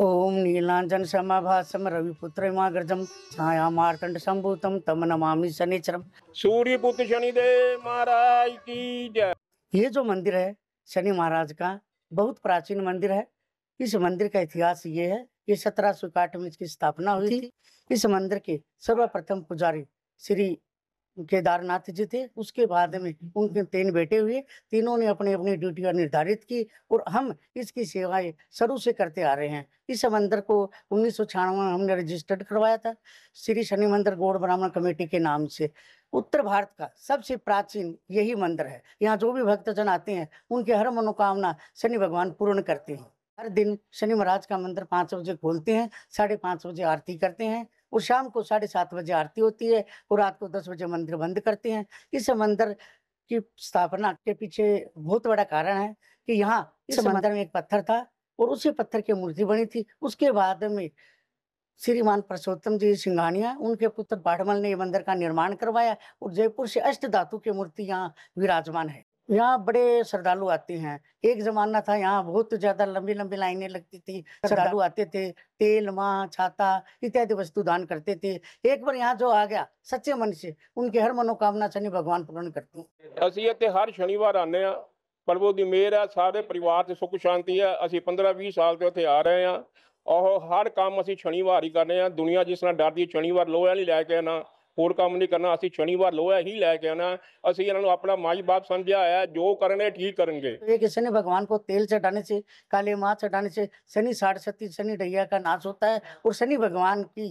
ओम नीलांजन समाभासम रविपुत्र माग्रजम छाया मार्तंड संभूतम तम नमामि शनिचरम सूर्यपुत्र शनिदेव महाराज की जय ये जो मंदिर है शनि महाराज का बहुत प्राचीन मंदिर है इस मंदिर का इतिहास ये है ये सत्रह सौ में इसकी स्थापना हुई थी इस मंदिर के सर्वप्रथम पुजारी श्री केदारनाथ जी थे उसके बाद में उनके तीन बेटे हुए तीनों ने अपनी अपनी ड्यूटियाँ निर्धारित की और हम इसकी सेवाएं शुरू से करते आ रहे हैं इस मंदिर को उन्नीस में हमने रजिस्टर्ड करवाया था श्री शनि मंदिर गौड़ ब्राह्मण कमेटी के नाम से उत्तर भारत का सबसे प्राचीन यही मंदिर है यहाँ जो भी भक्तजन आते हैं उनकी हर मनोकामना शनि भगवान पूर्ण करते हैं हर दिन शनि महाराज का मंदिर पाँच बजे खोलते हैं साढ़े पाँच बजे आरती करते हैं और शाम को साढ़े सात बजे आरती होती है और रात को दस बजे मंदिर बंद करते हैं इस मंदिर की स्थापना के पीछे बहुत बड़ा कारण है कि यहाँ इस मंदिर में एक पत्थर था और उसी पत्थर की मूर्ति बनी थी उसके बाद में श्रीमान परसोत्तम जी सिंघानिया उनके पुत्र बाढ़मल ने ये मंदिर का निर्माण करवाया और जयपुर से अष्ट धातु की मूर्ति यहाँ विराजमान है यहाँ बड़े श्रद्धालु आते हैं एक जमाना था यहाँ बहुत ज्यादा लंबी लंबी लाइनें लगती थी श्रद्धालु आते थे तेल माँ छाता इत्यादि वस्तु दान करते थे एक बार यहाँ जो आ गया सच्चे मन से उनके हर मनोकामना शनि भगवान पूर्ण करते हैं अस हर शनिवार आने पर की मेहर है सारे परिवार से सुख शांति है असं पंद्रह भी साल से उत्थे आ रहे हैं और हर काम असं शनिवार ही कर रहे हैं दुनिया जिस तरह डरती शनिवार लोहे नहीं लैके आना होर काम नहीं करना असं शनिवार ਲੋਹਾ ही लैके आना असं इन्हों अपना माई बाप समझा है जो ਹੈ ठीक करेंगे ये किसी ने भगवान को तेल चढ़ाने से काले माँ चढ़ाने से शनि साठ सती शनि ढैया का नाश होता है और शनि भगवान की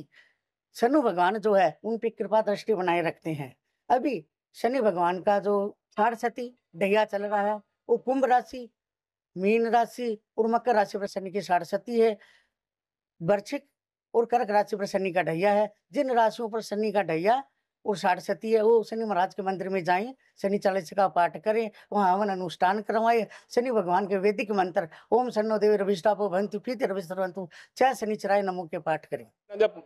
शनु भगवान जो है उन पर कृपा दृष्टि बनाए रखते हैं अभी शनि भगवान का जो साठ सती ढैया चल रहा है वो कुंभ राशि मीन राशि और मकर राशि पर शनि की साठ सती है वर्षिक और कर्क राशि पर शनि का ढैया है जिन राशियों पर शनि का ढैया और साठ सती है वो शनि महाराज के मंदिर में जाएं शनि चालीस का पाठ करें वहाँ हवन अनुष्ठान करवाएं शनि भगवान के वैदिक मंत्र ओम शनो देवी रविष्ठापो भंतु प्रीति भंतु चाहे शनि चराय नमो के पाठ करें जब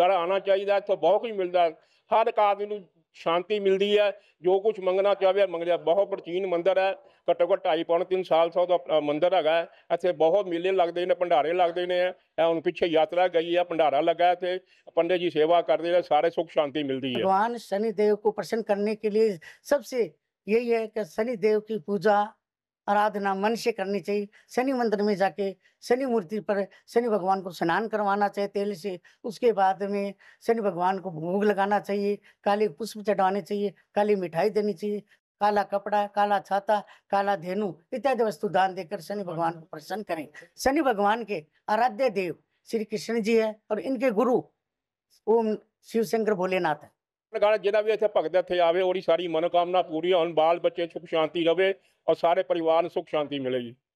डर आना चाहिए तो बहुत कुछ मिलता है हर एक आदमी शांति मिलती है जो कुछ मंगना चाहे मंग लिया बहुत प्राचीन मंदिर है घट्टो घट ढाई पौने तीन साल सौ सा मंदिर है इतने बहुत मेले लगते हैं भंडारे लगते हैं हम पिछे यात्रा गई है भंडारा लगा इतने पंडित जी सेवा करते हैं सारे सुख शांति मिलती है भगवान शनिदेव को प्रसन्न करने के लिए सबसे यही है कि शनिदेव की पूजा आराधना मन से करनी चाहिए शनि मंदिर में जाके शनि मूर्ति पर शनि भगवान को स्नान करवाना चाहिए तेल से उसके बाद में शनि भगवान को भोग लगाना चाहिए काली पुष्प चढ़ाने चाहिए काली मिठाई देनी चाहिए काला कपड़ा काला छाता काला धेनु इत्यादि वस्तु दान देकर शनि भगवान को प्रसन्न करें शनि भगवान के आराध्य देव श्री कृष्ण जी है और इनके गुरु ओम शिव शंकर भोलेनाथ है ਗਾਣਾ ਜਿਹਦਾ ਵੀ ਇੱਥੇ ਭਗਤ ਇੱਥੇ ਆਵੇ ਉਹਦੀ ਸਾਰੀ ਮਨੋਕਾਮਨਾ ਪੂਰੀ ਹੋਣ ਬਾਲ ਬੱਚੇ ਸੁਖ ਸ਼ਾਂਤੀ ਰਵੇ ਔਰ ਸਾਰੇ ਪਰਿਵਾਰ ਨੂੰ ਸੁਖ ਸ਼ਾਂਤੀ ਮਿਲੇ ਜੀ